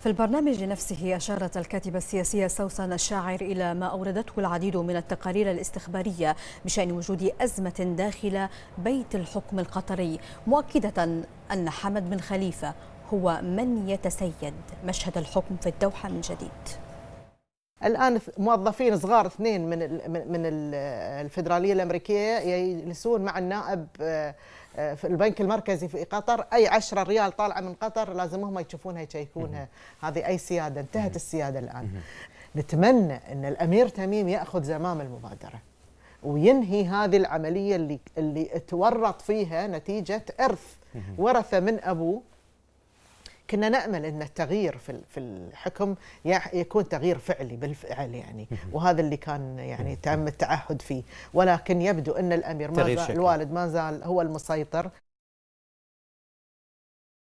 في البرنامج نفسه أشارت الكاتبة السياسية سوسن الشاعر إلى ما أوردته العديد من التقارير الاستخبارية بشأن وجود أزمة داخل بيت الحكم القطري مؤكدة أن حمد بن خليفة هو من يتسيد مشهد الحكم في الدوحة من جديد الان موظفين صغار اثنين من من الفدراليه الامريكيه يجلسون مع النائب آه، آه، في البنك المركزي في قطر اي 10 ريال طالعه من قطر لازم هم يشوفونها يشيكونها هذه اي سياده انتهت السياده الان نتمنى ان الامير تميم ياخذ زمام المبادره وينهي هذه العمليه اللي اللي تورط فيها نتيجه ارث ورثه من ابوه كنا نامل ان التغيير في في الحكم يكون تغيير فعلي بالفعل يعني وهذا اللي كان يعني تم التعهد فيه ولكن يبدو ان الامير ما زال الوالد ما زال هو المسيطر